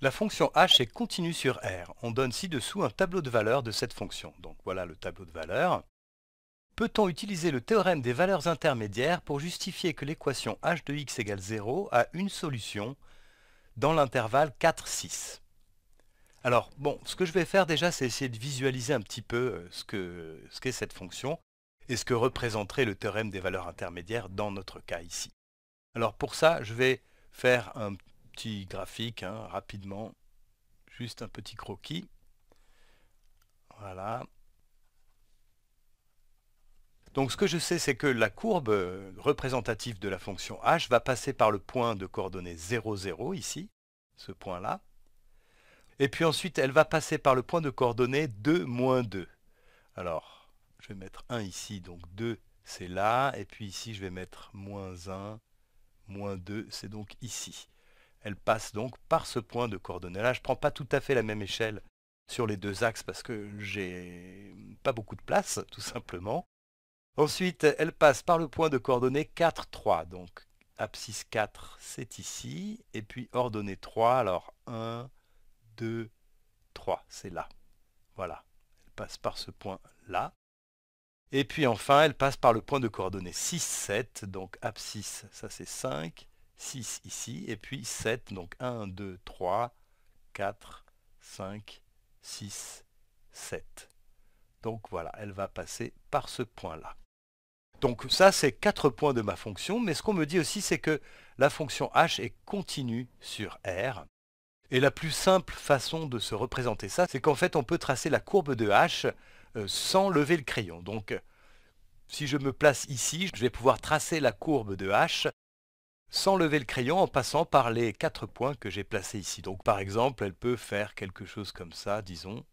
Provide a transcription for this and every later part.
La fonction h est continue sur R. On donne ci-dessous un tableau de valeurs de cette fonction. Donc voilà le tableau de valeurs. Peut-on utiliser le théorème des valeurs intermédiaires pour justifier que l'équation h de x égale 0 a une solution dans l'intervalle 4-6 Alors bon, ce que je vais faire déjà, c'est essayer de visualiser un petit peu euh, ce qu'est ce cette fonction et ce que représenterait le théorème des valeurs intermédiaires dans notre cas ici. Alors pour ça, je vais faire un, graphique hein, rapidement, juste un petit croquis. Voilà. Donc ce que je sais, c'est que la courbe représentative de la fonction h va passer par le point de coordonnées 0, 0 ici, ce point-là. Et puis ensuite, elle va passer par le point de coordonnées 2, moins 2. Alors, je vais mettre 1 ici, donc 2, c'est là. Et puis ici, je vais mettre moins 1, moins 2, c'est donc ici. Elle passe donc par ce point de coordonnée-là. Je ne prends pas tout à fait la même échelle sur les deux axes parce que j'ai pas beaucoup de place, tout simplement. Ensuite, elle passe par le point de coordonnée 4, 3. Donc abscisse 4, c'est ici. Et puis ordonnée 3, alors 1, 2, 3, c'est là. Voilà, elle passe par ce point-là. Et puis enfin, elle passe par le point de coordonnée 6, 7, donc abscisse, ça c'est 5, 6 ici, et puis 7, donc 1, 2, 3, 4, 5, 6, 7. Donc voilà, elle va passer par ce point-là. Donc ça, c'est 4 points de ma fonction, mais ce qu'on me dit aussi, c'est que la fonction h est continue sur R. Et la plus simple façon de se représenter ça, c'est qu'en fait, on peut tracer la courbe de h euh, sans lever le crayon. Donc, si je me place ici, je vais pouvoir tracer la courbe de h sans lever le crayon en passant par les quatre points que j'ai placés ici. Donc par exemple, elle peut faire quelque chose comme ça, disons.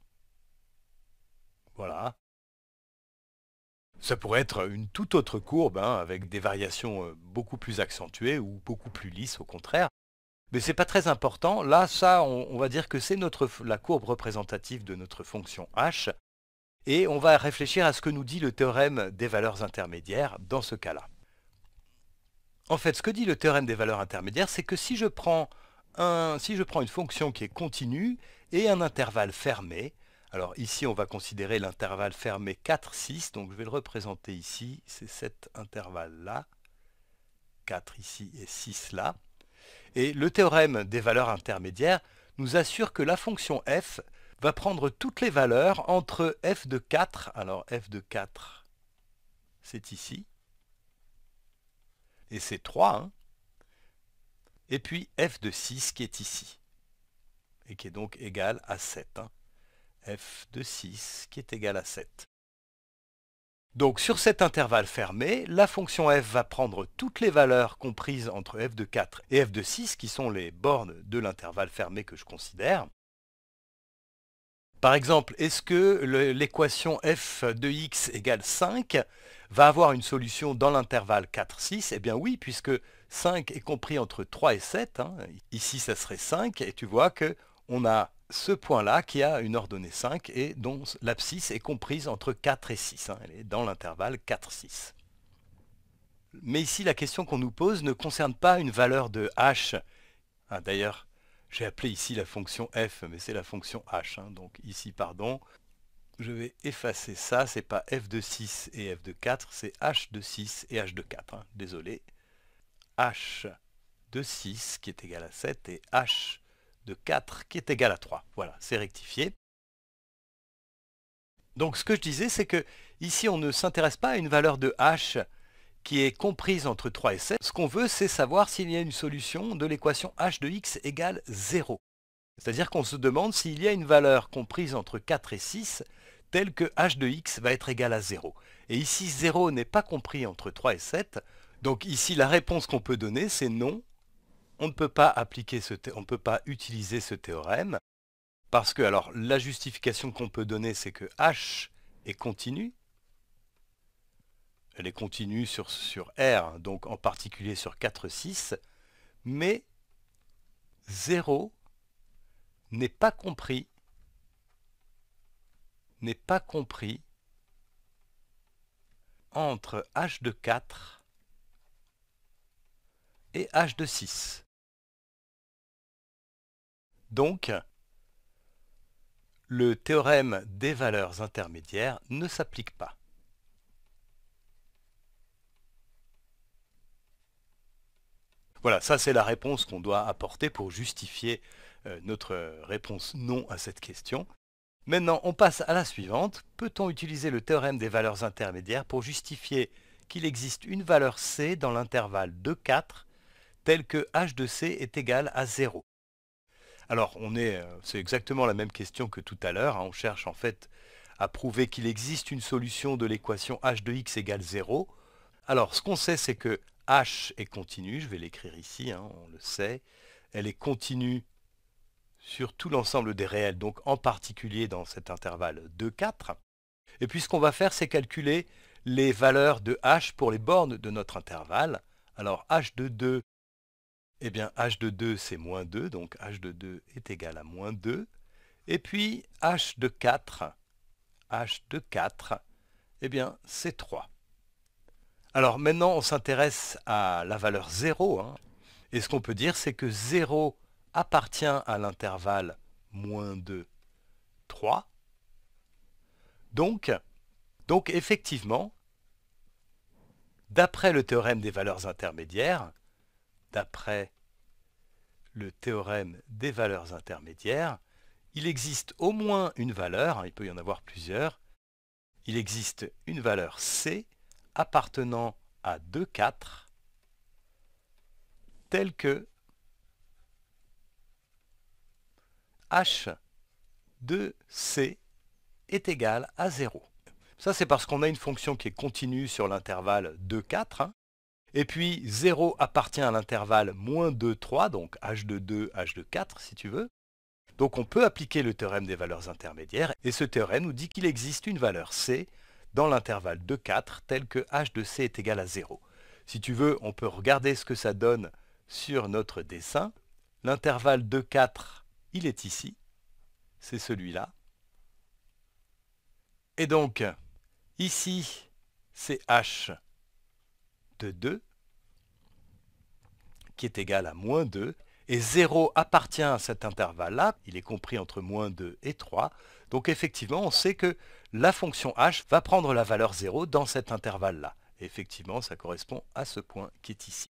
Voilà. Ça pourrait être une toute autre courbe, hein, avec des variations euh, beaucoup plus accentuées ou beaucoup plus lisses au contraire. Mais ce n'est pas très important. Là, ça, on, on va dire que c'est la courbe représentative de notre fonction h. Et on va réfléchir à ce que nous dit le théorème des valeurs intermédiaires dans ce cas-là. En fait, ce que dit le théorème des valeurs intermédiaires, c'est que si je, prends une fonction qui est continue et un intervalle fermé, alors ici, on va considérer l'intervalle fermé 4, 6, donc je vais le représenter ici, c'est cet intervalle-là, 4 ici et 6 là. Et le théorème des valeurs intermédiaires nous assure que la fonction f va prendre toutes les valeurs entre f de 4, alors f de 4, c'est ici, et c'est 3, hein. et puis f de 6 qui est ici, et qui est donc égal à 7. Hein. f de 6 qui est égal à 7. Donc sur cet intervalle fermé, la fonction f va prendre toutes les valeurs comprises entre f de 4 et f de 6, qui sont les bornes de l'intervalle fermé que je considère, par exemple, est-ce que l'équation f de x égale 5 va avoir une solution dans l'intervalle 4, 6 Eh bien oui, puisque 5 est compris entre 3 et 7. Hein. Ici, ça serait 5, et tu vois que on a ce point-là qui a une ordonnée 5 et dont l'abscisse est comprise entre 4 et 6. Hein. Elle est dans l'intervalle 4, 6. Mais ici, la question qu'on nous pose ne concerne pas une valeur de h. Ah, d'ailleurs, j'ai appelé ici la fonction f, mais c'est la fonction h. Hein. donc ici, pardon, je vais effacer ça. C'est pas f de 6 et f de 4, c'est h de 6 et h de 4. Hein. désolé. h de 6 qui est égal à 7 et h de 4 qui est égal à 3. Voilà, c'est rectifié. Donc ce que je disais, c'est que ici on ne s'intéresse pas à une valeur de h qui est comprise entre 3 et 7, ce qu'on veut, c'est savoir s'il y a une solution de l'équation h de x égale 0. C'est-à-dire qu'on se demande s'il y a une valeur comprise entre 4 et 6 telle que h de x va être égal à 0. Et ici, 0 n'est pas compris entre 3 et 7, donc ici, la réponse qu'on peut donner, c'est non, on ne peut pas appliquer ce on ne peut pas utiliser ce théorème, parce que alors la justification qu'on peut donner, c'est que h est continue, elle est continue sur, R, donc en particulier sur 4, 6, mais 0 n'est pas compris, n'est pas compris entre H de 4 et H de 6. Donc, le théorème des valeurs intermédiaires ne s'applique pas. Voilà, ça c'est la réponse qu'on doit apporter pour justifier euh, notre euh, réponse non à cette question. Maintenant, on passe à la suivante. Peut-on utiliser le théorème des valeurs intermédiaires pour justifier qu'il existe une valeur c dans l'intervalle de 4 telle que h de c est égal à 0 Alors, on est, euh, c'est exactement la même question que tout à l'heure. Hein. On cherche en fait à prouver qu'il existe une solution de l'équation h de x égale 0. Alors, ce qu'on sait, c'est que H est continue, je vais l'écrire ici, hein, on le sait. Elle est continue sur tout l'ensemble des réels, donc en particulier dans cet intervalle 2, 4. Et puis ce qu'on va faire, c'est calculer les valeurs de h pour les bornes de notre intervalle. Alors h de 2, eh bien h de 2 c'est moins 2, donc h de 2 est égal à moins 2. Et puis h de 4, h de 4, eh bien c'est 3. Alors maintenant, on s'intéresse à la valeur 0. Hein. Et ce qu'on peut dire, c'est que 0 appartient à l'intervalle moins 2, 3. Donc, effectivement, d'après le théorème des valeurs intermédiaires, d'après le théorème des valeurs intermédiaires, il existe au moins une valeur, hein, il peut y en avoir plusieurs, il existe une valeur C appartenant à 2,4 tel que h de c est égal à 0. Ça, c'est parce qu'on a une fonction qui est continue sur l'intervalle 2, 4. Hein. Et puis, 0 appartient à l'intervalle moins 2, 3, donc h de 2, h de 4, si tu veux. Donc, on peut appliquer le théorème des valeurs intermédiaires, et ce théorème nous dit qu'il existe une valeur c dans l'intervalle de 4 tel que h de c est égal à 0. Si tu veux, on peut regarder ce que ça donne sur notre dessin. L'intervalle de 4 il est ici. C'est celui-là. Et donc, ici, c'est h de 2 qui est égal à moins 2. Et 0 appartient à cet intervalle-là. Il est compris entre moins 2 et 3. Donc effectivement, on sait que la fonction h va prendre la valeur 0 dans cet intervalle-là. Effectivement, ça correspond à ce point qui est ici.